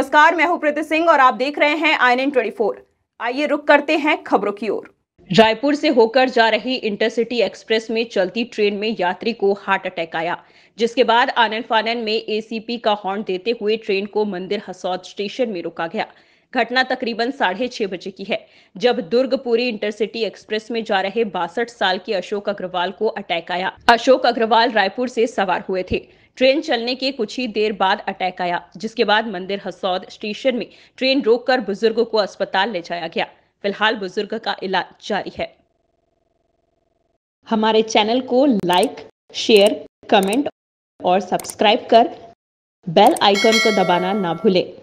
नमस्कार मैं हूं प्रीति सिंह और आप देख रहे हैं आई एन आइए रुक करते हैं खबरों की ओर रायपुर से होकर जा रही इंटरसिटी एक्सप्रेस में चलती ट्रेन में यात्री को हार्ट अटैक आया जिसके बाद आनंद फानन में एसीपी का हॉर्न देते हुए ट्रेन को मंदिर हसौद स्टेशन में रोका गया घटना तकरीबन साढ़े छह बजे की है जब दुर्गपुरी इंटरसिटी एक्सप्रेस में जा रहे बासठ साल के अशोक अग्रवाल को अटैक आया अशोक अग्रवाल रायपुर से सवार हुए थे ट्रेन चलने के कुछ ही देर बाद अटैक आया जिसके बाद मंदिर हसौद स्टेशन में ट्रेन रोककर बुजुर्ग को अस्पताल ले जाया गया फिलहाल बुजुर्ग का इलाज जारी है हमारे चैनल को लाइक शेयर कमेंट और सब्सक्राइब कर बेल आइकन को दबाना ना भूलें